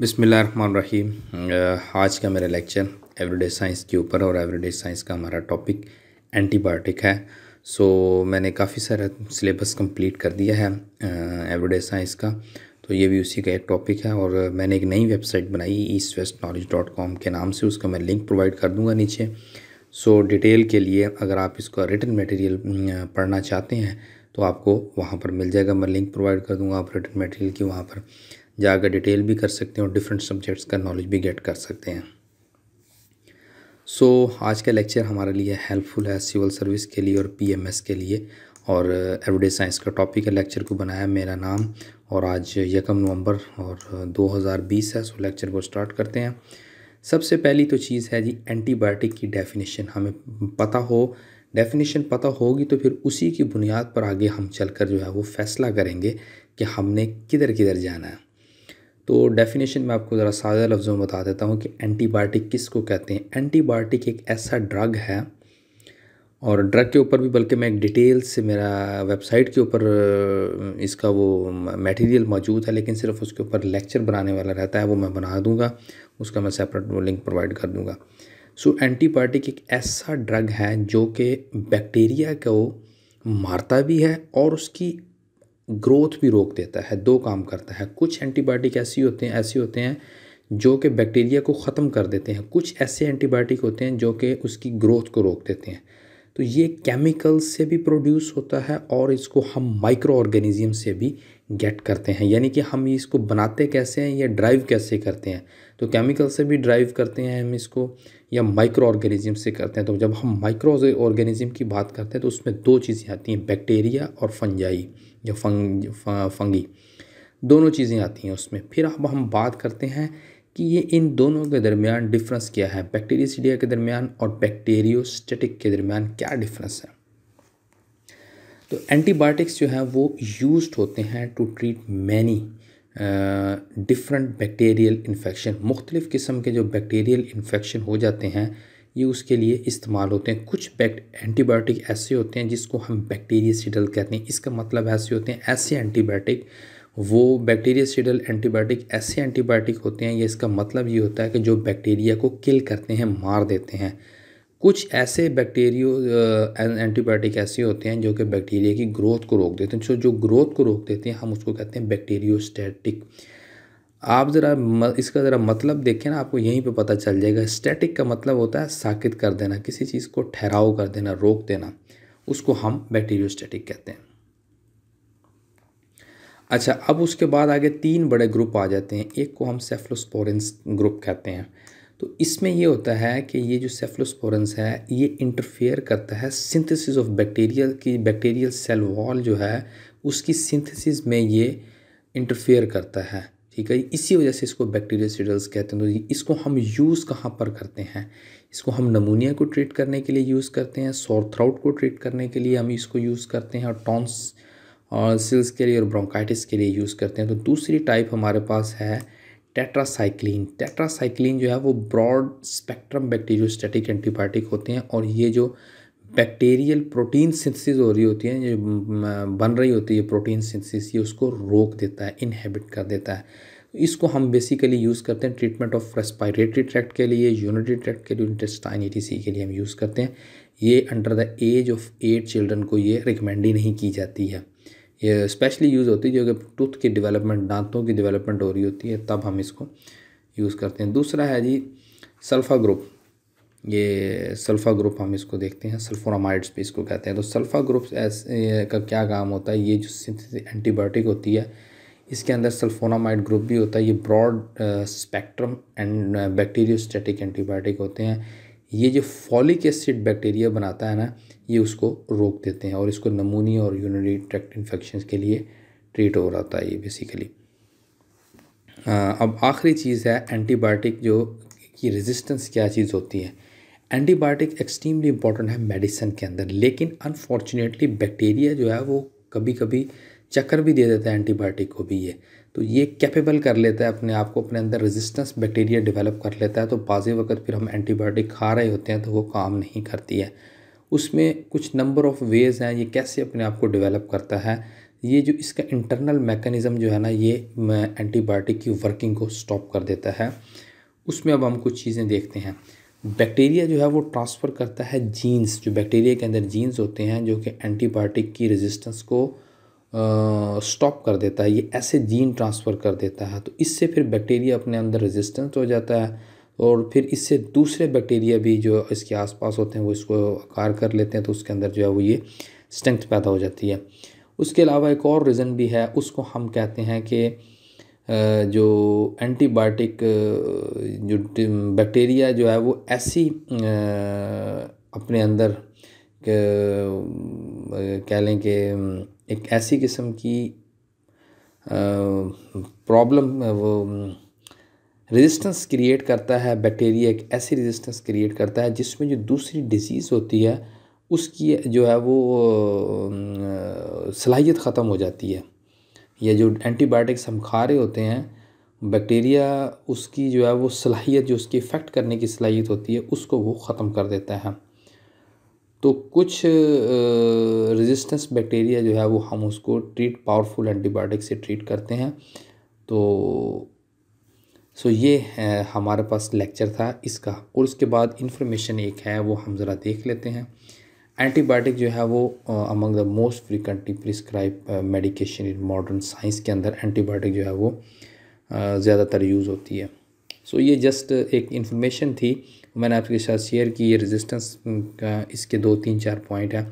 बिसमीम आज का मेरा लेक्चर एवरीडे साइंस के ऊपर और एवरीडे साइंस का हमारा टॉपिक एंटीबायोटिक है सो so, मैंने काफ़ी सारा सिलेबस कंप्लीट कर दिया है एवरीडे साइंस का तो ये भी उसी का एक टॉपिक है और मैंने एक नई वेबसाइट बनाई east west knowledge dot com के नाम से उसका मैं लिंक प्रोवाइड कर दूँगा नीचे सो so, डिटेल के लिए अगर आप इसका रिटर्न मटेरियल पढ़ना चाहते हैं तो आपको वहाँ पर मिल जाएगा मैं लिंक प्रोवाइड कर दूँगा आप रिटर्न मटेरियल की वहाँ पर जाकर डिटेल भी कर सकते हैं और डिफरेंट सब्जेक्ट्स का नॉलेज भी गेट कर सकते हैं सो so, आज का लेक्चर हमारे लिए हेल्पफुल है सिविल सर्विस के लिए और पीएमएस के लिए और एवरीडे uh, साइंस का टॉपिक है लेक्चर को बनाया मेरा नाम और आज यकम नवंबर और 2020 uh, है सो लेक्चर को स्टार्ट करते हैं सबसे पहली तो चीज़ है जी एंटीबायोटिक की डेफिनेशन हमें पता हो डेफिनेशन पता होगी तो फिर उसी की बुनियाद पर आगे हम चल कर जो है वो फैसला करेंगे कि हमने किधर किधर जाना है तो डेफिनेशन मैं आपको ज़रा सादा लफ्ज़ों में बता देता हूँ कि एंटीबायोटिक किस को कहते हैं एंटीबायोटिक एक ऐसा ड्रग है और ड्रग के ऊपर भी बल्कि मैं एक डिटेल से मेरा वेबसाइट के ऊपर इसका वो मटेरियल मौजूद है लेकिन सिर्फ उसके ऊपर लेक्चर बनाने वाला रहता है वो मैं बना दूंगा उसका मैं सेपरेट वो लिंक प्रोवाइड कर दूंगा सो एंटीबायोटिक एक ऐसा ड्रग है जो कि बैक्टीरिया को मारता भी है और उसकी ग्रोथ भी रोक देता है दो काम करता है कुछ एंटीबायोटिक ऐसी होते हैं ऐसे होते हैं जो कि बैक्टीरिया को ख़त्म कर देते हैं कुछ ऐसे एंटीबायोटिक होते हैं जो कि उसकी ग्रोथ को रोक देते हैं तो ये केमिकल से भी प्रोड्यूस होता है और इसको हम माइक्रो ऑर्गेनिज्म से भी गेट करते हैं यानी कि हम इसको बनाते कैसे हैं या ड्राइव कैसे करते हैं तो केमिकल से भी ड्राइव करते हैं हम इसको या माइक्रो ऑर्गेनिज्म से करते हैं तो जब हम माइक्रो ऑर्गेनिज्म की बात करते हैं तो उसमें दो चीज़ें आती हैं बैक्टीरिया और फंजाई या फंग फंगी दोनों चीज़ें आती हैं उसमें फिर अब हम बात करते हैं कि ये इन दोनों के दरमियान डिफरेंस क्या है बैक्टीरियसीडिया के दरमियान और बैक्टेरियोस्टेटिक के दरमियान क्या डिफरेंस है तो एंटीबायोटिक्स जो है वो यूज होते हैं to treat many different bacterial infection मुख्तलिफ़ किस्म के जो बैक्टीरियल इन्फेक्शन हो जाते हैं ये उसके लिए इस्तेमाल होते हैं कुछ एंटीबायोटिक ऐसे होते हैं जिसको हम बैक्टीरियसिडल कहते हैं इसका मतलब ऐसे होते हैं ऐसे एंटीबायोटिक वो बैक्टीरिया सीडल एंटीबायोटिक ऐसे एंटीबायोटिक होते हैं ये इसका मतलब ये होता है कि जो बैक्टीरिया को किल करते हैं मार देते हैं कुछ ऐसे बैक्टीरियो एंटीबायोटिक ऐसे होते हैं जो कि बैक्टीरिया की ग्रोथ को रोक देते हैं जो जो ग्रोथ को रोक देते हैं हम उसको कहते हैं बैक्टीरियोस्टैटिक आप ज़रा इसका ज़रा मतलब देखें ना आपको यहीं पे पता चल जाएगा स्टैटिक का मतलब होता है साकित कर देना किसी चीज़ को ठहराव कर देना रोक देना उसको हम बैक्टीरियोस्टैटिक कहते हैं अच्छा अब उसके बाद आगे तीन बड़े ग्रुप आ जाते हैं एक को हम सेफ्लोस्पोरेंस ग्रुप कहते हैं तो इसमें ये होता है कि ये जो सेफ्लोस्पोरेंस है ये इंटरफेयर करता है सिंथेसिस ऑफ बैक्टीरियल की बैक्टीरियल सेल वॉल जो है उसकी सिंथेसिस में ये इंटरफेयर करता है ठीक है इसी वजह से इसको बैक्टीरियल सीडल्स कहते हैं तो इसको हम यूज़ कहाँ पर करते हैं इसको हम नमूनिया को ट्रीट करने के लिए यूज़ करते हैं सॉर्थ्राउट थ्राउट को ट्रीट करने के लिए हम इसको यूज़ करते हैं और टॉन्स और सिल्स के लिए और ब्रोंकाइटिस के लिए यूज़ करते हैं तो दूसरी टाइप हमारे पास है टेट्रासाइक्लिन टेट्रासाइक्लिन जो है वो broad spectrum bacteriostatic antibiotic होते हैं और ये जो बैक्टीरियल प्रोटीन सिंथेसिस हो रही होती है जो बन रही होती है प्रोटीन सिंथेसिस ये उसको रोक देता है इनहेबिट कर देता है इसको हम बेसिकली यूज़ करते हैं ट्रीटमेंट ऑफ रेस्पायरेटरी ट्रैक्ट के लिए यूनिटी ट्रैक्ट के लिए इंटेस्टाइन ई के लिए हम यूज़ करते हैं ये under the age of eight children को ये रिकमेंड ही नहीं की जाती है ये स्पेशली यूज़ होती है जो कि टूथ की डेवलपमेंट दांतों की डेवलपमेंट हो रही होती है तब हम इसको यूज़ करते हैं दूसरा है जी सल्फ़ा ग्रुप ये सल्फ़ा ग्रुप हम इसको देखते हैं सल्फोरामाइड्स भी इसको कहते हैं तो सल्फ़ा ग्रुप का क्या काम होता है ये जो एंटीबायोटिक होती है इसके अंदर सल्फोनामाइड ग्रुप भी होता है ये broad spectrum and bacteriostatic antibiotic होते हैं ये जो फॉलिक एसिड बैक्टीरिया बनाता है ना ये उसको रोक देते हैं और इसको नमूनिया और यूनरी ट्रैक्ट इन्फेक्शन के लिए ट्रीट हो रहा था ये बेसिकली अब आखिरी चीज़ है एंटीबायोटिक जो की रेजिस्टेंस क्या चीज़ होती है एंटीबायोटिक एक्सट्रीमली इंपॉर्टेंट है मेडिसिन के अंदर लेकिन अनफॉर्चुनेटली बैक्टीरिया जो है वो कभी कभी चक्कर भी दे देता है एंटीबायोटिक को भी ये तो ये कैपेबल कर लेता है अपने आप को अपने अंदर रेजिस्टेंस बैक्टीरिया डेवलप कर लेता है तो बाज़ी वक्त फिर हम एंटीबायोटिक खा रहे होते हैं तो वो काम नहीं करती है उसमें कुछ नंबर ऑफ़ वेज़ हैं ये कैसे अपने आप को डेवलप करता है ये जो इसका इंटरनल मैकेनिज़म जो है ना ये एंटीबायोटिक की वर्किंग को स्टॉप कर देता है उसमें अब हम कुछ चीज़ें देखते हैं बैक्टीरिया जो है वो ट्रांसफ़र करता है जीन्स जो बैक्टीरिया के अंदर जीन्स होते हैं जो कि एंटीबायोटिक की रेजिस्टेंस को स्टॉप कर देता है ये ऐसे जीन ट्रांसफ़र कर देता है तो इससे फिर बैक्टीरिया अपने अंदर रेजिस्टेंस हो जाता है और फिर इससे दूसरे बैक्टीरिया भी जो इसके आसपास होते हैं वो इसको आकार कर लेते हैं तो उसके अंदर जो है वो ये स्ट्रेंथ पैदा हो जाती है उसके अलावा एक और रीज़न भी है उसको हम कहते हैं कि जो एंटीबायोटिक जो बैक्टीरिया जो है वो ऐसी अपने अंदर कह लें कि एक ऐसी किस्म की प्रॉब्लम वो रेजिस्टेंस क्रिएट करता है बैक्टीरिया एक ऐसी रेजिस्टेंस क्रिएट करता है जिसमें जो दूसरी डिजीज़ होती है उसकी जो है वो सलाहियत ख़त्म हो जाती है या जो एंटीबायोटिक्स हम खा रहे होते हैं बैक्टीरिया उसकी जो है वो सलाहियत जो उसकी इफ़ेक्ट करने की सलाहियत होती है उसको वो ख़त्म कर देता है तो कुछ रेजिस्टेंस बैक्टीरिया जो है वो हम उसको ट्रीट पावरफुल एंटीबायोटिक से ट्रीट करते हैं तो सो ये है हमारे पास लेक्चर था इसका और उसके बाद इन्फॉर्मेशन एक है वो हम ज़रा देख लेते हैं एंटीबायोटिक जो है वो among the most frequently prescribe medication in modern science के अंदर एंटीबायोटिक जो है वो ज़्यादातर यूज़ होती है सो ये जस्ट एक इन्फॉर्मेशन थी मैंने आपके साथ शेयर की ये रेजिस्टेंस का इसके दो तीन चार पॉइंट हैं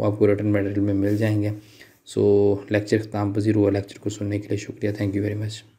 वो आपको रिटर्न मेटेरियल में मिल जाएंगे सो लेक्चर ख़त्म पजीर हुआ लेक्चर को सुनने के लिए शुक्रिया थैंक यू वेरी मच